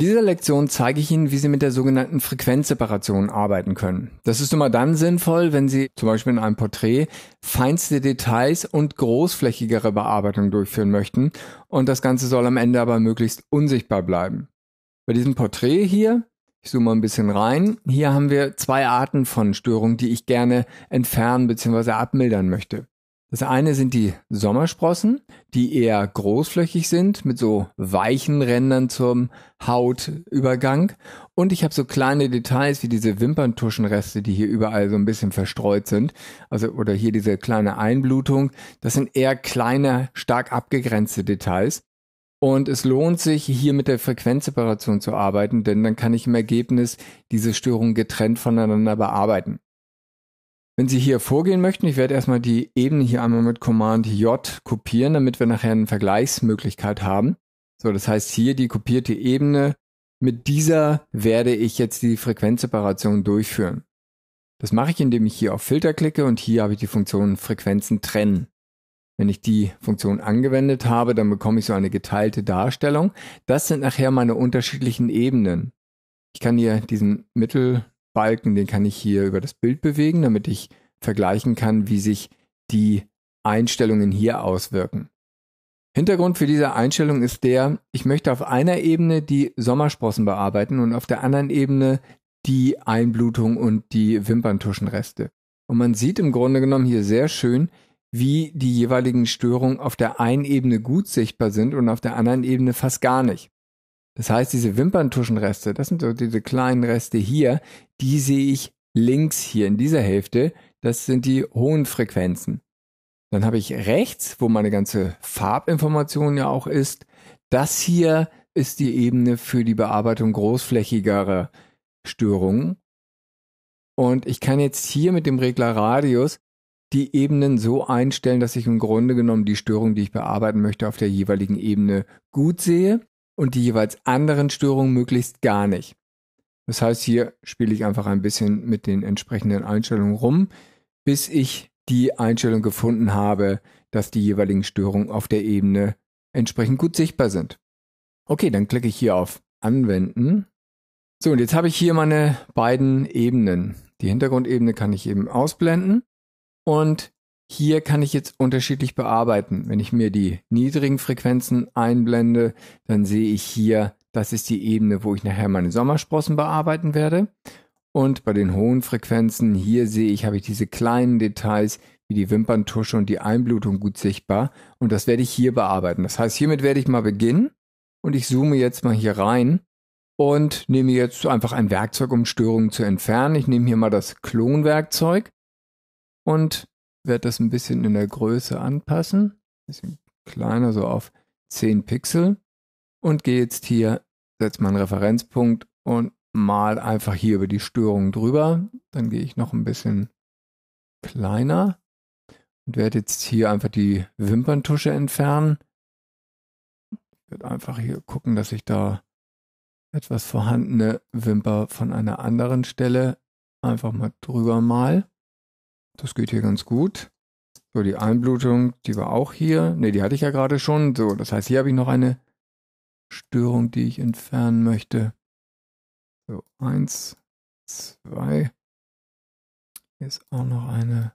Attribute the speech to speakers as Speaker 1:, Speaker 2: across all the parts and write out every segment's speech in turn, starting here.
Speaker 1: In dieser Lektion zeige ich Ihnen, wie Sie mit der sogenannten Frequenzseparation arbeiten können. Das ist immer dann sinnvoll, wenn Sie zum Beispiel in einem Porträt feinste Details und großflächigere Bearbeitung durchführen möchten und das Ganze soll am Ende aber möglichst unsichtbar bleiben. Bei diesem Porträt hier, ich zoome mal ein bisschen rein, hier haben wir zwei Arten von Störungen, die ich gerne entfernen bzw. abmildern möchte. Das eine sind die Sommersprossen, die eher großflächig sind mit so weichen Rändern zum Hautübergang. Und ich habe so kleine Details wie diese Wimperntuschenreste, die hier überall so ein bisschen verstreut sind. Also oder hier diese kleine Einblutung. Das sind eher kleine, stark abgegrenzte Details. Und es lohnt sich, hier mit der Frequenzseparation zu arbeiten, denn dann kann ich im Ergebnis diese Störungen getrennt voneinander bearbeiten. Wenn Sie hier vorgehen möchten, ich werde erstmal die Ebene hier einmal mit Command J kopieren, damit wir nachher eine Vergleichsmöglichkeit haben. So, das heißt hier die kopierte Ebene. Mit dieser werde ich jetzt die Frequenzseparation durchführen. Das mache ich, indem ich hier auf Filter klicke und hier habe ich die Funktion Frequenzen trennen. Wenn ich die Funktion angewendet habe, dann bekomme ich so eine geteilte Darstellung. Das sind nachher meine unterschiedlichen Ebenen. Ich kann hier diesen Mittel, Balken, den kann ich hier über das Bild bewegen, damit ich vergleichen kann, wie sich die Einstellungen hier auswirken. Hintergrund für diese Einstellung ist der, ich möchte auf einer Ebene die Sommersprossen bearbeiten und auf der anderen Ebene die Einblutung und die Wimperntuschenreste. Und man sieht im Grunde genommen hier sehr schön, wie die jeweiligen Störungen auf der einen Ebene gut sichtbar sind und auf der anderen Ebene fast gar nicht. Das heißt, diese Wimperntuschenreste, das sind so diese kleinen Reste hier, die sehe ich links hier in dieser Hälfte. Das sind die hohen Frequenzen. Dann habe ich rechts, wo meine ganze Farbinformation ja auch ist. Das hier ist die Ebene für die Bearbeitung großflächigerer Störungen. Und ich kann jetzt hier mit dem Regler Radius die Ebenen so einstellen, dass ich im Grunde genommen die Störung, die ich bearbeiten möchte, auf der jeweiligen Ebene gut sehe und die jeweils anderen Störungen möglichst gar nicht. Das heißt, hier spiele ich einfach ein bisschen mit den entsprechenden Einstellungen rum, bis ich die Einstellung gefunden habe, dass die jeweiligen Störungen auf der Ebene entsprechend gut sichtbar sind. Okay, dann klicke ich hier auf Anwenden. So, und jetzt habe ich hier meine beiden Ebenen. Die Hintergrundebene kann ich eben ausblenden und hier kann ich jetzt unterschiedlich bearbeiten. Wenn ich mir die niedrigen Frequenzen einblende, dann sehe ich hier, das ist die Ebene, wo ich nachher meine Sommersprossen bearbeiten werde. Und bei den hohen Frequenzen hier sehe ich, habe ich diese kleinen Details wie die Wimperntusche und die Einblutung gut sichtbar. Und das werde ich hier bearbeiten. Das heißt, hiermit werde ich mal beginnen und ich zoome jetzt mal hier rein und nehme jetzt einfach ein Werkzeug, um Störungen zu entfernen. Ich nehme hier mal das Klonwerkzeug und werde das ein bisschen in der Größe anpassen. Bisschen kleiner, so auf 10 Pixel. Und gehe jetzt hier, setze meinen Referenzpunkt und mal einfach hier über die Störung drüber. Dann gehe ich noch ein bisschen kleiner und werde jetzt hier einfach die Wimperntusche entfernen. Ich werde einfach hier gucken, dass ich da etwas vorhandene Wimper von einer anderen Stelle einfach mal drüber mal. Das geht hier ganz gut. So, die Einblutung, die war auch hier. Ne, die hatte ich ja gerade schon. So, das heißt, hier habe ich noch eine Störung, die ich entfernen möchte. So, eins,
Speaker 2: zwei. Hier ist auch noch eine.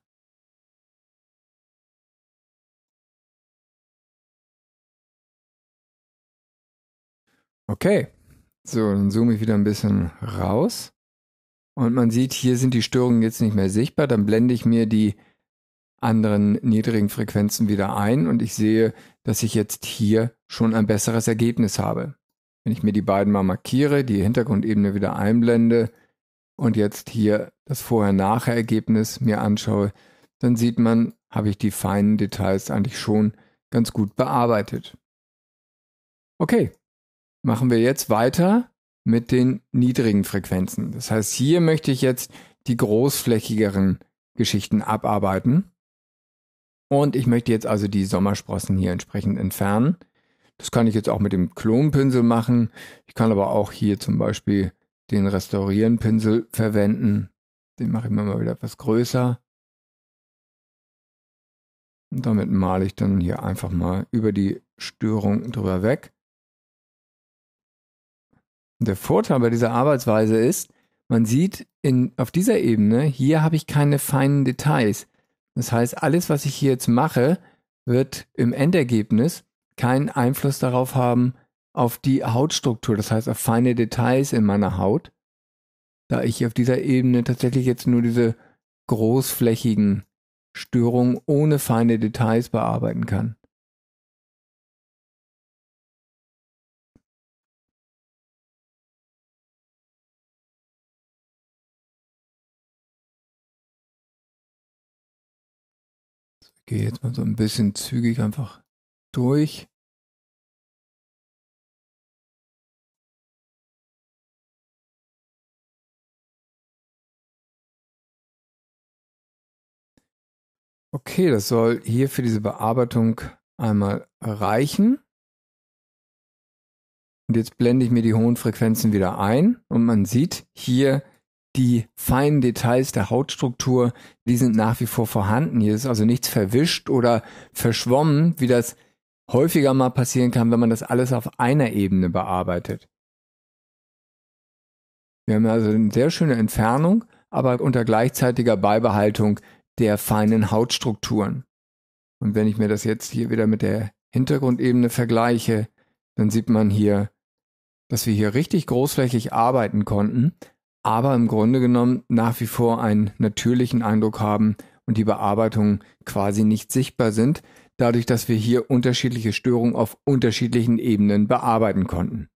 Speaker 1: Okay. So, dann zoome ich wieder ein bisschen raus und man sieht, hier sind die Störungen jetzt nicht mehr sichtbar, dann blende ich mir die anderen niedrigen Frequenzen wieder ein und ich sehe, dass ich jetzt hier schon ein besseres Ergebnis habe. Wenn ich mir die beiden mal markiere, die Hintergrundebene wieder einblende und jetzt hier das Vorher-Nachher-Ergebnis mir anschaue, dann sieht man, habe ich die feinen Details eigentlich schon ganz gut bearbeitet. Okay, machen wir jetzt weiter mit den niedrigen Frequenzen. Das heißt, hier möchte ich jetzt die großflächigeren Geschichten abarbeiten. Und ich möchte jetzt also die Sommersprossen hier entsprechend entfernen. Das kann ich jetzt auch mit dem Klonpinsel machen. Ich kann aber auch hier zum Beispiel den Restaurierenpinsel verwenden. Den mache ich mir mal wieder etwas größer. Und damit male ich dann hier einfach mal über die Störung drüber weg. Der Vorteil bei dieser Arbeitsweise ist, man sieht in, auf dieser Ebene, hier habe ich keine feinen Details. Das heißt, alles, was ich hier jetzt mache, wird im Endergebnis keinen Einfluss darauf haben, auf die Hautstruktur, das heißt auf feine Details in meiner Haut, da ich auf dieser Ebene tatsächlich jetzt nur diese großflächigen Störungen ohne feine Details bearbeiten kann.
Speaker 2: gehe jetzt mal so ein bisschen zügig einfach durch. Okay, das
Speaker 1: soll hier für diese Bearbeitung einmal reichen. Und jetzt blende ich mir die hohen Frequenzen wieder ein und man sieht hier die feinen Details der Hautstruktur, die sind nach wie vor vorhanden. Hier ist also nichts verwischt oder verschwommen, wie das häufiger mal passieren kann, wenn man das alles auf einer Ebene bearbeitet. Wir haben also eine sehr schöne Entfernung, aber unter gleichzeitiger Beibehaltung der feinen Hautstrukturen. Und wenn ich mir das jetzt hier wieder mit der Hintergrundebene vergleiche, dann sieht man hier, dass wir hier richtig großflächig arbeiten konnten, aber im Grunde genommen nach wie vor einen natürlichen Eindruck haben und die Bearbeitungen quasi nicht sichtbar sind, dadurch, dass wir hier unterschiedliche Störungen auf unterschiedlichen Ebenen bearbeiten konnten.